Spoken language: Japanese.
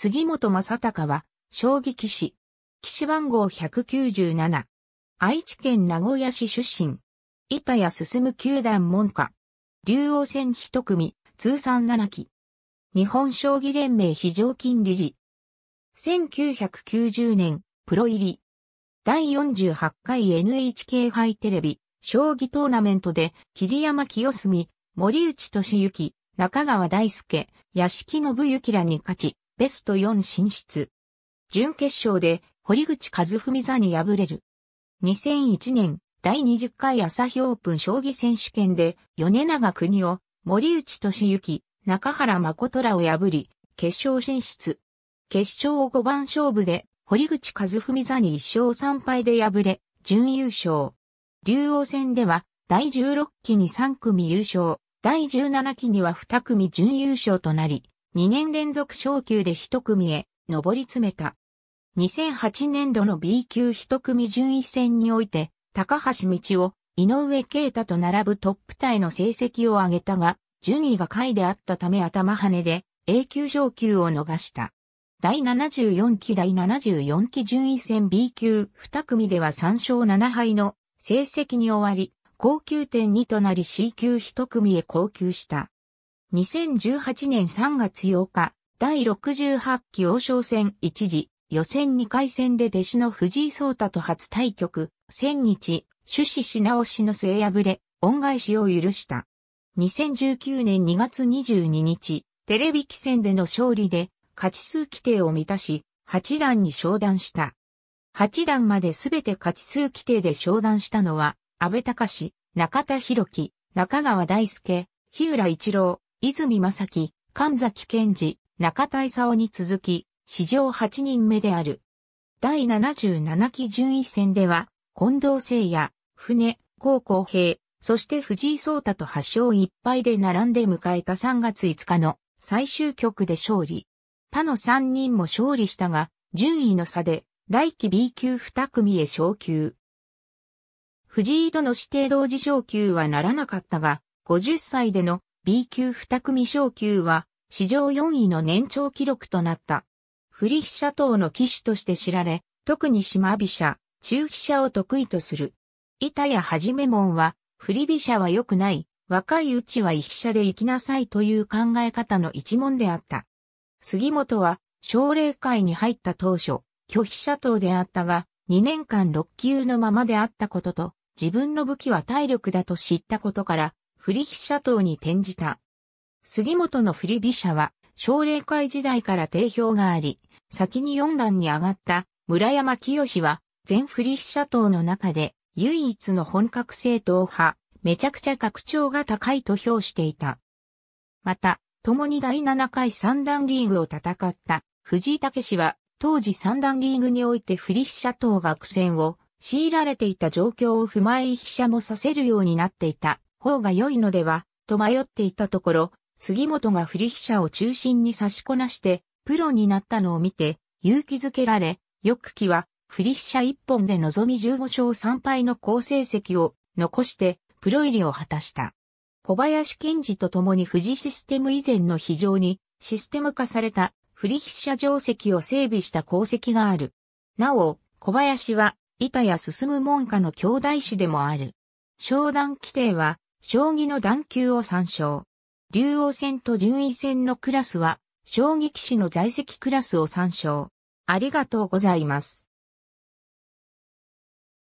杉本正隆は、将棋棋士。棋士番号197。愛知県名古屋市出身。板谷進九段門下。竜王戦一組、通算七期。日本将棋連盟非常勤理事。1990年、プロ入り。第48回 NHK 杯テレビ、将棋トーナメントで、桐山清澄、森内俊之、中川大輔、屋敷信之らに勝ち、ベスト4進出。準決勝で堀口和文座に敗れる。2001年第20回朝日オープン将棋選手権で米長国を森内俊之、中原誠らを破り、決勝進出。決勝を5番勝負で堀口和文座に1勝3敗で敗れ、準優勝。竜王戦では第16期に3組優勝、第17期には2組準優勝となり、2年連続昇級で一組へ上り詰めた。2008年度の B 級一組順位戦において、高橋道を井上啓太と並ぶトップタイの成績を上げたが、順位が下位であったため頭跳ねで A 級昇級を逃した。第74期第74期順位戦 B 級2組では3勝7敗の成績に終わり、高級点2となり C 級1組へ降級した。2018年3月8日、第68期王将戦一時、予選2回戦で弟子の藤井聡太と初対局、千日、趣旨し直しの末敗れ、恩返しを許した。2019年2月22日、テレビ棋戦での勝利で、勝ち数規定を満たし、8段に昇段した。8段まで全て勝ち数規定で昇段したのは、安倍隆中田博樹、中川大輔、日浦一郎、泉正樹、神崎健治、中田勲に続き、史上8人目である。第77期順位戦では、近藤聖也、船、高校平、そして藤井聡太と8勝1敗で並んで迎えた3月5日の最終局で勝利。他の3人も勝利したが、順位の差で来季 B 級2組へ昇級。藤井との指定同時昇級はならなかったが、50歳での B 級2組昇級は史上4位の年長記録となった。振り飛車党の騎手として知られ、特に島飛車、中飛車を得意とする。板谷はじめ門は、振り飛車は良くない、若いうちは居飛車で行きなさいという考え方の一門であった。杉本は、奨励会に入った当初、拒否者党であったが、2年間6級のままであったことと、自分の武器は体力だと知ったことから、振り飛車党に転じた。杉本の振り飛車は、奨励会時代から定評があり、先に四段に上がった村山清は、全振り飛車党の中で唯一の本格政党派、めちゃくちゃ格調が高いと評していた。また、共に第7回三段リーグを戦った藤井武は、当時三段リーグにおいて振り飛車党が苦戦を強いられていた状況を踏まえ飛車もさせるようになっていた方が良いのでは、と迷っていたところ、杉本が振り飛車を中心に差しこなして、プロになったのを見て、勇気づけられ、翌期は、振り飛車一本で望み15勝3敗の好成績を残して、プロ入りを果たした。小林賢治と共に富士システム以前の非常にシステム化された振り飛車定石を整備した功績がある。なお、小林は、板谷進門下の兄弟子でもある。商談規定は、将棋の段級を参照。竜王戦と順位戦のクラスは、将棋棋士の在籍クラスを参照。ありがとうございます。